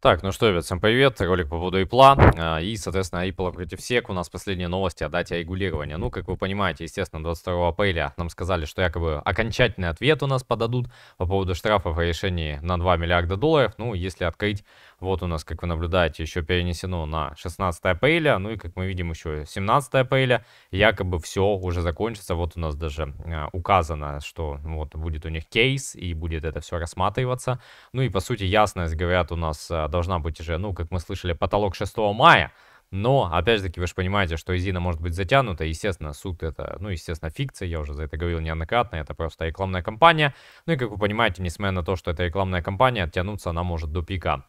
Так, ну что, ребят, всем привет, ролик по поводу Apple, а, и, соответственно, Apple против всех. у нас последние новости о дате регулирования. Ну, как вы понимаете, естественно, 22 апреля нам сказали, что якобы окончательный ответ у нас подадут по поводу штрафов и решений на 2 миллиарда долларов. Ну, если открыть, вот у нас, как вы наблюдаете, еще перенесено на 16 апреля, ну и, как мы видим, еще 17 апреля, якобы все уже закончится, вот у нас даже а, указано, что вот будет у них кейс, и будет это все рассматриваться. Ну и, по сути, ясность, говорят, у нас а, должна быть уже, ну, как мы слышали, потолок 6 мая. Но, опять же таки, вы же понимаете, что Изина может быть затянута. Естественно, суд это, ну, естественно, фикция. Я уже за это говорил неоднократно. Это просто рекламная кампания. Ну и, как вы понимаете, несмотря на то, что это рекламная кампания, оттянуться она может до пика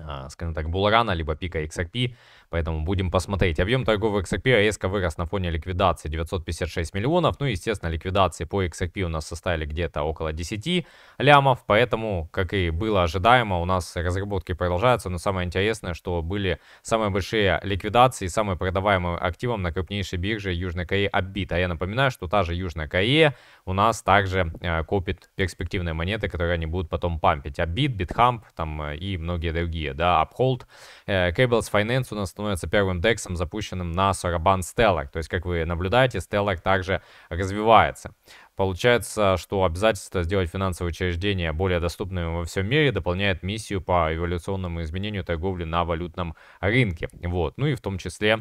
а, скажем так, Буларана, либо пика XRP, Поэтому будем посмотреть. Объем торгового XRP резко а вырос на фоне ликвидации 956 миллионов. Ну, естественно, ликвидации по XRP у нас составили где-то около 10 лямов. Поэтому, как и было ожидаемо, у нас разработки продолжаются. Но самое интересное, что были самые большие ликвидации, самые продаваемые активом на крупнейшей бирже Южной Кореи Upbit. А я напоминаю, что та же Южная Корея у нас также э, копит перспективные монеты, которые они будут потом пампить. Upbit, BitHump там, э, и многие другие. Да, Uphold. Э, Cables Finance у нас становится первым дексом, запущенным на Сорабан Stellar. То есть, как вы наблюдаете, Stellar также развивается. Получается, что обязательство сделать финансовые учреждения более доступными во всем мире дополняет миссию по эволюционному изменению торговли на валютном рынке. Вот. Ну и в том числе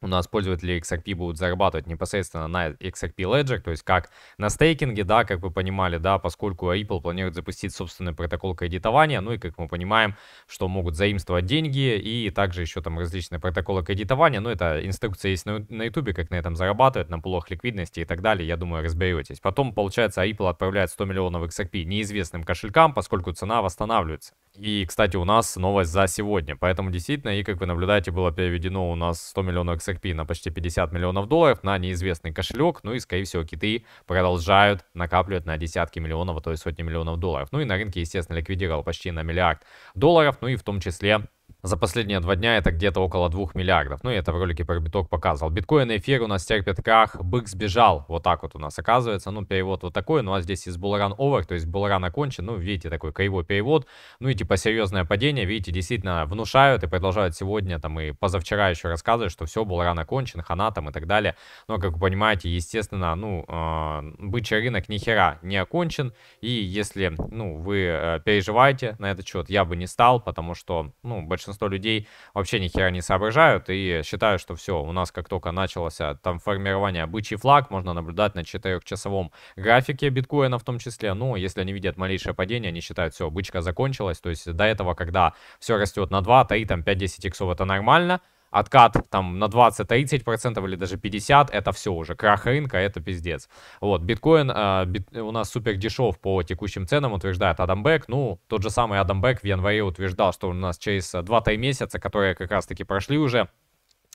у нас пользователи XRP будут зарабатывать непосредственно на XRP Ledger, то есть как на стейкинге, да, как вы понимали, да, поскольку Ripple планирует запустить собственный протокол кредитования, ну и как мы понимаем, что могут заимствовать деньги и также еще там различные протоколы кредитования, ну это инструкция есть на ютубе, как на этом зарабатывать, на пулах ликвидности и так далее, я думаю, разберетесь. Потом, получается, Ripple отправляет 100 миллионов XRP неизвестным кошелькам, поскольку цена восстанавливается. И, кстати, у нас новость за сегодня. Поэтому действительно, и как вы наблюдаете, было переведено у нас 100 миллионов XRP на почти 50 миллионов долларов на неизвестный кошелек. Ну и, скорее всего, киты продолжают накапливать на десятки миллионов, а то и сотни миллионов долларов. Ну и на рынке, естественно, ликвидировал почти на миллиард долларов. Ну и в том числе за последние два дня это где-то около 2 миллиардов. Ну, и это в ролике про биток показывал. Биткоин и эфир у нас терпят крах, бык сбежал. Вот так вот у нас оказывается. Ну, перевод вот такой. Ну, а здесь из Буларан овер, то есть Буларан окончен. Ну, видите, такой кривой перевод. Ну, и типа серьезное падение. Видите, действительно внушают и продолжают сегодня, там, и позавчера еще рассказывать, что все, Буларан окончен, хана там и так далее. Но, ну, а как вы понимаете, естественно, ну, э, бычий рынок ни хера не окончен. И если, ну, вы э, переживаете на этот счет, я бы не стал, потому что, ну, большинство большинство людей вообще ни хера не соображают и считают, что все, у нас как только началось а, там формирование бычий флаг, можно наблюдать на четырехчасовом графике биткоина в том числе, ну, если они видят малейшее падение, они считают, все, бычка закончилась, то есть до этого, когда все растет на 2, 3, там 5-10 иксов, это нормально, откат там на 20-30% или даже 50%, это все уже, крах рынка, это пиздец. Вот, биткоин э, бит, у нас супер дешев по текущим ценам, утверждает Адам Бек. ну, тот же самый Адам Бек в январе утверждал, что у нас через 2-3 э, месяца, которые как раз таки прошли уже,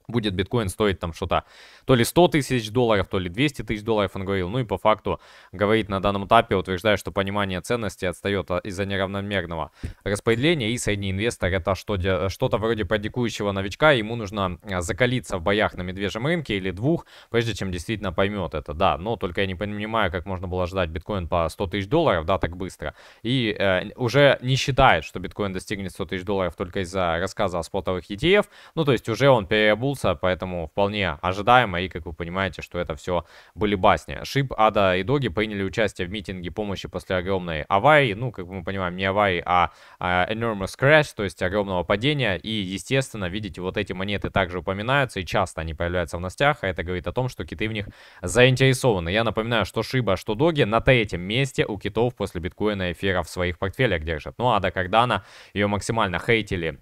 будет биткоин стоить там что-то то ли 100 тысяч долларов, то ли 200 тысяч долларов, он говорил. Ну и по факту говорит на данном этапе, утверждая, что понимание ценности отстает а, из-за неравномерного распределения, и средний инвестор это что-то вроде практикующего новичка, ему нужно а, закалиться в боях на медвежьем рынке или двух, прежде чем действительно поймет это, да. Но только я не понимаю, как можно было ждать биткоин по 100 тысяч долларов, да, так быстро. И э, уже не считает, что биткоин достигнет 100 тысяч долларов только из-за рассказа о спотовых ETF, ну то есть уже он переобул вернулся, поэтому вполне ожидаемо, и, как вы понимаете, что это все были басни. Шип, Ада и Доги приняли участие в митинге помощи после огромной аварии, ну, как мы понимаем, не аварии, а, а enormous crash, то есть огромного падения, и, естественно, видите, вот эти монеты также упоминаются, и часто они появляются в новостях, а это говорит о том, что киты в них заинтересованы. Я напоминаю, что Шиба, что Доги на третьем месте у китов после биткоина эфира в своих портфелях держат. Ну, Ада Кардана ее максимально хейтили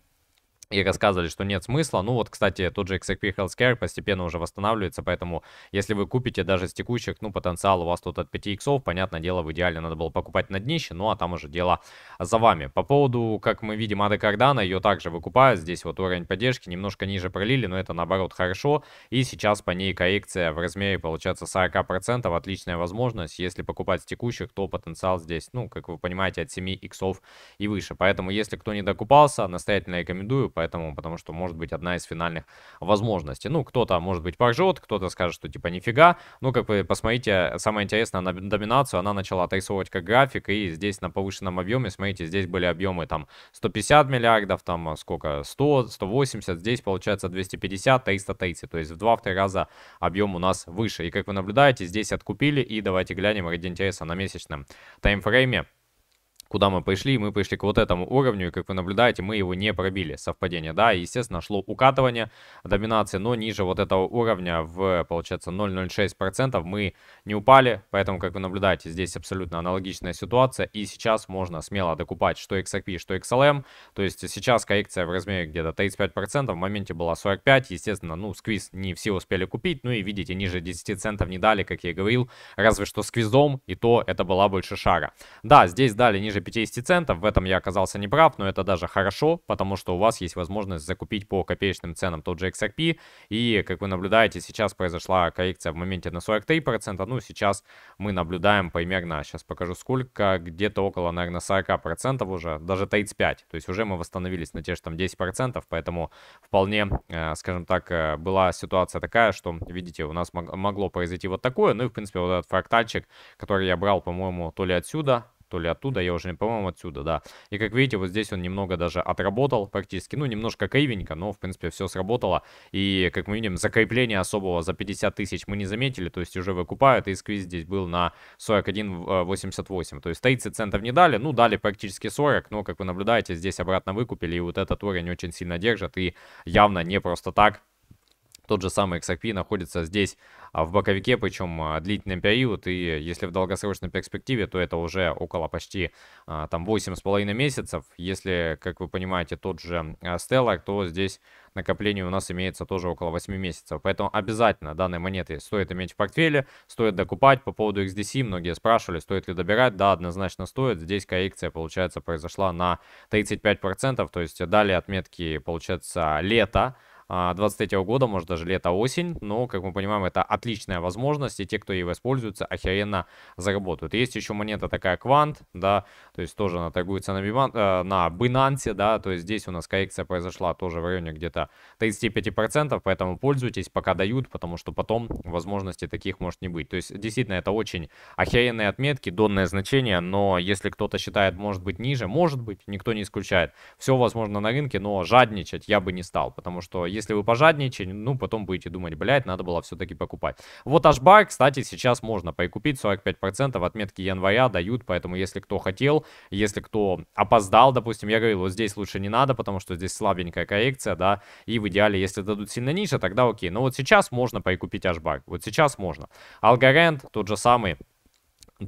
и рассказывали, что нет смысла. Ну вот, кстати, тот же XRP Healthcare постепенно уже восстанавливается, поэтому если вы купите даже с текущих, ну, потенциал у вас тут от 5 иксов, понятное дело, в идеале надо было покупать на днище, ну, а там уже дело за вами. По поводу, как мы видим, Ады Кардана, ее также выкупают, здесь вот уровень поддержки немножко ниже пролили, но это наоборот хорошо, и сейчас по ней коррекция в размере, получается, 40%, отличная возможность, если покупать с текущих, то потенциал здесь, ну, как вы понимаете, от 7 иксов и выше, поэтому если кто не докупался, настоятельно рекомендую, поэтому, потому что может быть одна из финальных возможностей. Ну, кто-то, может быть, поржет, кто-то скажет, что типа нифига. Ну, как вы посмотрите, самое интересное, на доминацию она начала отрисовывать как график, и здесь на повышенном объеме, смотрите, здесь были объемы там 150 миллиардов, там а, сколько, 100, 180, здесь получается 250, 330, то есть в 2 три раза объем у нас выше. И как вы наблюдаете, здесь откупили, и давайте глянем ради интереса на месячном таймфрейме куда мы пошли мы пришли к вот этому уровню, и как вы наблюдаете, мы его не пробили, совпадение, да, и, естественно, шло укатывание доминации, но ниже вот этого уровня в, получается, 0,06% мы не упали, поэтому, как вы наблюдаете, здесь абсолютно аналогичная ситуация, и сейчас можно смело докупать что XRP, что XLM, то есть сейчас коррекция в размере где-то 35%, в моменте была 45%, естественно, ну, сквиз не все успели купить, ну и видите, ниже 10 центов не дали, как я и говорил, разве что сквизом, и то это была больше шара. Да, здесь дали ниже до 50 центов. В этом я оказался неправ, но это даже хорошо, потому что у вас есть возможность закупить по копеечным ценам тот же XRP. И, как вы наблюдаете, сейчас произошла коррекция в моменте на 43%. Ну, сейчас мы наблюдаем примерно, сейчас покажу сколько, где-то около, наверное, 40% уже, даже 35%. То есть уже мы восстановились на те же там 10%, поэтому вполне, э, скажем так, э, была ситуация такая, что, видите, у нас могло произойти вот такое. Ну и, в принципе, вот этот фрактальчик, который я брал, по-моему, то ли отсюда, то ли оттуда, я уже не, помню отсюда, да. И как видите, вот здесь он немного даже отработал практически, ну, немножко кривенько, но, в принципе, все сработало. И, как мы видим, закрепление особого за 50 тысяч мы не заметили, то есть уже выкупают, и сквиз здесь был на 41,88, э, то есть 30 центов не дали, ну, дали практически 40, но, как вы наблюдаете, здесь обратно выкупили, и вот этот уровень очень сильно держит, и явно не просто так тот же самый XRP находится здесь а, в боковике, причем а, длительный период, и э, если в долгосрочной перспективе, то это уже около почти а, там 8,5 месяцев. Если, как вы понимаете, тот же Stellar, то здесь накопление у нас имеется тоже около 8 месяцев. Поэтому обязательно данные монеты стоит иметь в портфеле, стоит докупать. По поводу XDC многие спрашивали, стоит ли добирать. Да, однозначно стоит. Здесь коррекция, получается, произошла на 35%, то есть далее отметки, получается, лето. 23 а, года, может даже лето-осень, но, как мы понимаем, это отличная возможность, и те, кто его используется, охеренно заработают. Есть еще монета такая квант, да, то есть тоже она торгуется на, Биман, э, на Binance, да, то есть здесь у нас коррекция произошла тоже в районе где-то 35%, поэтому пользуйтесь, пока дают, потому что потом возможности таких может не быть. То есть действительно это очень охеренные отметки, донное значение, но если кто-то считает, может быть, ниже, может быть, никто не исключает. Все возможно на рынке, но жадничать я бы не стал, потому что если если вы пожадничали, ну, потом будете думать, блядь, надо было все-таки покупать. Вот HBAR, кстати, сейчас можно прикупить, 45% отметки января дают, поэтому если кто хотел, если кто опоздал, допустим, я говорил, вот здесь лучше не надо, потому что здесь слабенькая коррекция, да, и в идеале, если дадут сильно ниже, тогда окей. Но вот сейчас можно прикупить HBAR, вот сейчас можно. Algorand тот же самый,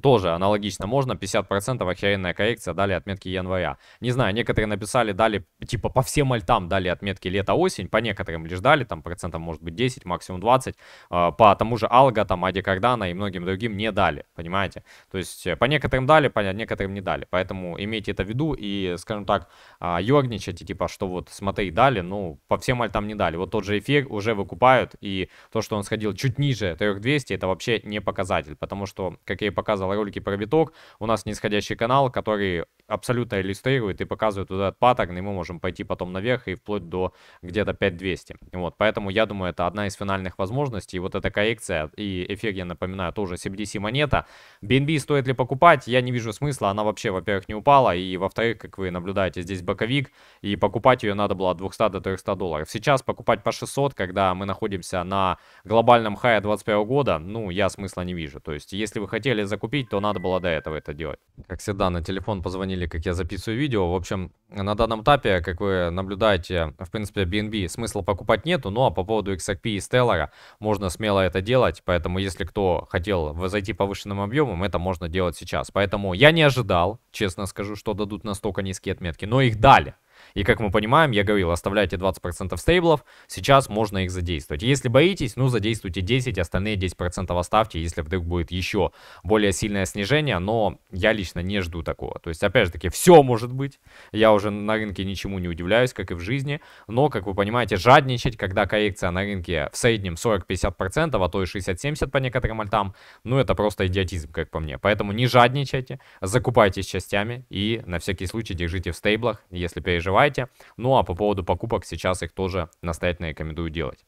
тоже аналогично можно, 50% охеренная коррекция, дали отметки января. Не знаю, некоторые написали, дали, типа по всем альтам дали отметки лето-осень, по некоторым лишь дали, там процентов может быть 10, максимум 20, а, по тому же Алга, там Ади Кардана и многим другим не дали, понимаете? То есть э, по некоторым дали, по некоторым не дали, поэтому имейте это в виду и, скажем так, ерничайте, а, типа, что вот смотри, дали, ну, по всем альтам не дали. Вот тот же эфир уже выкупают, и то, что он сходил чуть ниже 3200, это вообще не показатель, потому что, как я и показывал, показал ролики про виток, У нас нисходящий канал, который абсолютно иллюстрирует и показывает вот этот паттерн, и мы можем пойти потом наверх и вплоть до где-то 5200. Вот, поэтому я думаю, это одна из финальных возможностей. вот эта коррекция и эфир, я напоминаю, тоже CBDC монета. BNB стоит ли покупать? Я не вижу смысла. Она вообще, во-первых, не упала, и во-вторых, как вы наблюдаете, здесь боковик, и покупать ее надо было от 200 до 300 долларов. Сейчас покупать по 600, когда мы находимся на глобальном хайе 21 года, ну, я смысла не вижу. То есть, если вы хотели закупить купить, то надо было до этого это делать. Как всегда, на телефон позвонили, как я записываю видео. В общем, на данном этапе, как вы наблюдаете, в принципе, BNB смысла покупать нету. Ну, а по поводу XRP и Stellar можно смело это делать. Поэтому, если кто хотел зайти повышенным объемом, это можно делать сейчас. Поэтому я не ожидал, честно скажу, что дадут настолько низкие отметки. Но их дали. И как мы понимаем, я говорил, оставляйте 20% стейблов, сейчас можно их задействовать. Если боитесь, ну задействуйте 10, остальные 10% оставьте, если вдруг будет еще более сильное снижение, но я лично не жду такого. То есть, опять же таки, все может быть, я уже на рынке ничему не удивляюсь, как и в жизни, но, как вы понимаете, жадничать, когда коррекция на рынке в среднем 40-50%, а то и 60-70% по некоторым альтам, ну это просто идиотизм, как по мне. Поэтому не жадничайте, закупайтесь частями и на всякий случай держите в стейблах, если переживаете открывайте. Ну а по поводу покупок сейчас их тоже настоятельно рекомендую делать.